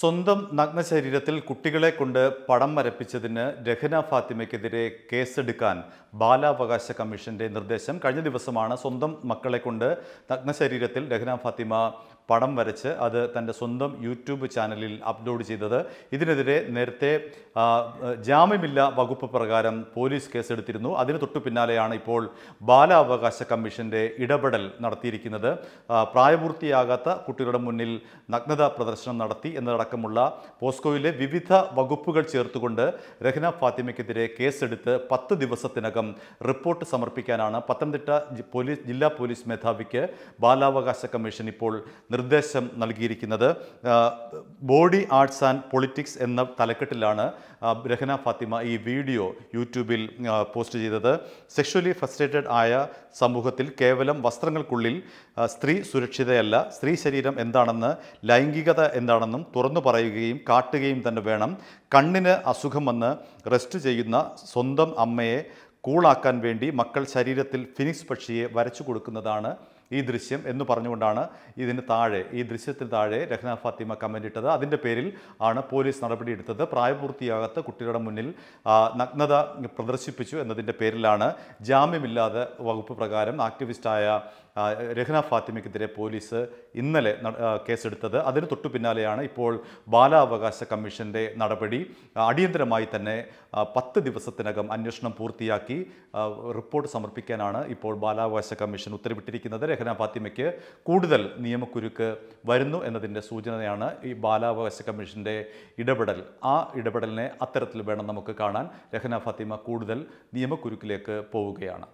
സ്വന്തം നഗ്നശരീരത്തിൽ കുട്ടികളെ കൊണ്ട് പടം വരപ്പിച്ചതിന് രഹന ഫാത്തിമയ്ക്കെതിരെ കേസെടുക്കാൻ ബാലാവകാശ കമ്മീഷന്റെ നിർദ്ദേശം കഴിഞ്ഞ ദിവസമാണ് സ്വന്തം മക്കളെ കൊണ്ട് നഗ്നശരീരത്തിൽ രഹന ഫാത്തിമ പടം വരച്ച് അത് തൻ്റെ സ്വന്തം യൂട്യൂബ് ചാനലിൽ അപ്ലോഡ് ചെയ്തത് ഇതിനെതിരെ നേരത്തെ ജാമ്യമില്ല വകുപ്പ് പ്രകാരം പോലീസ് കേസെടുത്തിരുന്നു അതിന് തൊട്ടു പിന്നാലെയാണ് ഇപ്പോൾ ബാലാവകാശ കമ്മീഷൻ്റെ ഇടപെടൽ നടത്തിയിരിക്കുന്നത് പ്രായപൂർത്തിയാകാത്ത കുട്ടികളുടെ മുന്നിൽ നഗ്നത പ്രദർശനം നടത്തി എന്നതടക്കമുള്ള പോസ്കോയിലെ വിവിധ വകുപ്പുകൾ ചേർത്തുകൊണ്ട് രഹ്ന ഫാത്തിമയ്ക്കെതിരെ കേസെടുത്ത് പത്ത് ദിവസത്തിനകം റിപ്പോർട്ട് സമർപ്പിക്കാനാണ് പത്തനംതിട്ട പോലീസ് ജില്ലാ പോലീസ് മേധാവിക്ക് ബാലാവകാശ കമ്മീഷൻ ഇപ്പോൾ നിർ നിർദ്ദേശം നൽകിയിരിക്കുന്നത് ബോഡി ആർട്സ് ആൻഡ് പൊളിറ്റിക്സ് എന്ന തലക്കെട്ടിലാണ് രഹന ഫാത്തിമ ഈ വീഡിയോ യൂട്യൂബിൽ പോസ്റ്റ് ചെയ്തത് സെക്ഷലി ഫ്രസ്ട്രേറ്റഡ് ആയ സമൂഹത്തിൽ കേവലം വസ്ത്രങ്ങൾക്കുള്ളിൽ സ്ത്രീ സുരക്ഷിതയല്ല സ്ത്രീ ശരീരം എന്താണെന്ന് ലൈംഗികത എന്താണെന്നും തുറന്നു പറയുകയും കാട്ടുകയും തന്നെ വേണം കണ്ണിന് അസുഖം വന്ന് റെസ്റ്റ് ചെയ്യുന്ന സ്വന്തം അമ്മയെ കൂളാക്കാൻ വേണ്ടി മക്കൾ ശരീരത്തിൽ ഫിനിക്സ് പക്ഷിയെ വരച്ചു കൊടുക്കുന്നതാണ് ഈ ദൃശ്യം എന്ന് പറഞ്ഞുകൊണ്ടാണ് ഇതിന് താഴെ ഈ ദൃശ്യത്തിന് താഴെ രഹ്ന ഫാത്തിമ കമൻ്റ് ഇട്ടത് അതിൻ്റെ പേരിൽ ആണ് പോലീസ് നടപടിയെടുത്തത് പ്രായപൂർത്തിയാകാത്ത കുട്ടികളുടെ മുന്നിൽ നഗ്നത പ്രദർശിപ്പിച്ചു എന്നതിൻ്റെ പേരിലാണ് ജാമ്യമില്ലാതെ വകുപ്പ് പ്രകാരം ആക്ടിവിസ്റ്റായ രഹ്ന ഫാത്തിമയ്ക്കെതിരെ പോലീസ് ഇന്നലെ കേസെടുത്തത് അതിന് തൊട്ടു പിന്നാലെയാണ് ഇപ്പോൾ ബാലാവകാശ കമ്മീഷൻ്റെ നടപടി അടിയന്തരമായി തന്നെ പത്ത് ദിവസത്തിനകം അന്വേഷണം പൂർത്തിയാക്കി റിപ്പോർട്ട് സമർപ്പിക്കാനാണ് ഇപ്പോൾ ബാലാവകാശ കമ്മീഷൻ ഉത്തരവിട്ടിരിക്കുന്നത് ലെഹന ഫാത്തിമയ്ക്ക് കൂടുതൽ നിയമക്കുരുക്ക് വരുന്നു എന്നതിൻ്റെ സൂചനയാണ് ഈ ബാലാവകാശ കമ്മീഷൻ്റെ ഇടപെടൽ ആ ഇടപെടലിനെ അത്തരത്തിൽ വേണം നമുക്ക് കാണാൻ ലെഹന ഫാത്തിമ കൂടുതൽ നിയമക്കുരുക്കിലേക്ക് പോവുകയാണ്